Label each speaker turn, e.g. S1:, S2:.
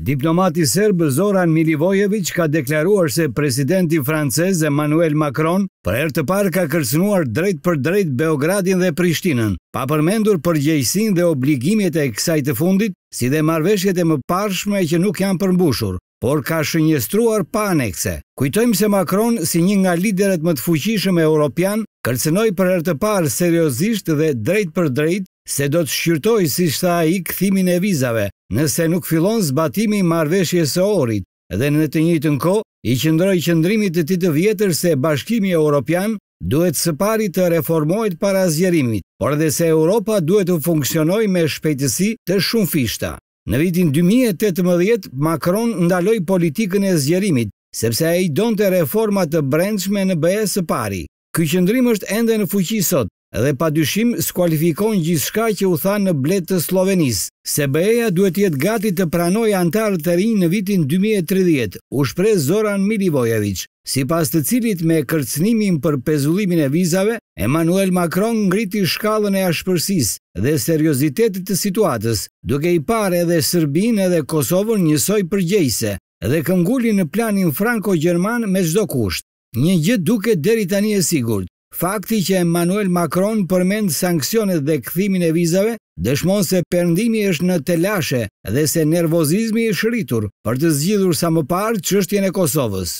S1: Diplomati serb Zoran Milivojević ka deklaruar se presidenti francez Emmanuel Macron për herë të parë ka kërcënuar drejt për drejt Beogradin dhe Prishtinën, pa përmendur përgjegjësinë dhe obligimet e kësaj të fundit, si dhe marrëveshjet e mëparshme që nuk janë përmbushur, por ka shënjestruar pa anekse. Kujtojmë se Macron, si një nga liderët më të fuqishëm europian, kërcënoi për herë të parë seriozisht dhe drejt për drejt Se do të shqyrtoj si shta i këthimin e vizave, nëse nuk filon zbatimi i marrëveshjes së orit, dhe në të njëjtën kohë i qëndroj qëndrimit të tij të vjetër se Bashkimi Evropian duhet së pari të reformohet para zgjerimit, por edhe se Europa duhet të funksionojë me shpejtësi të fishta. Në vitin 2018 Macron ndaloi politikën e zgjerimit sepse ai donte reforma të brendshme në BE së pari. Ky qendrim është ende në fuqi sot, dhe pa dyshim skualifikon gjithë shka që u tha në bletë të Slovenis. Se BE-ja duhet jetë gati të pranoj antarë të rinë në vitin 2030, u shprez Zoran Milivojevic, si pas të cilit me kërcnimin për pezullimin e vizave, Emmanuel Macron ngriti shkallën e ashpërsis dhe seriozitetit të situatës, duke i pare edhe Sërbin edhe Kosovën njësoj për gjejse dhe këngulli në planin Franco-Gjerman me zdo kusht. Një gjithë duke deri tani e sigurt, Fakti që Emmanuel Macron përmend sanksionet dhe kthimin e vizave dëshmon se perëndimi është në telashe dhe se nervozizmi është rritur për të zgjidhur sa më parë çështjen e Kosovës.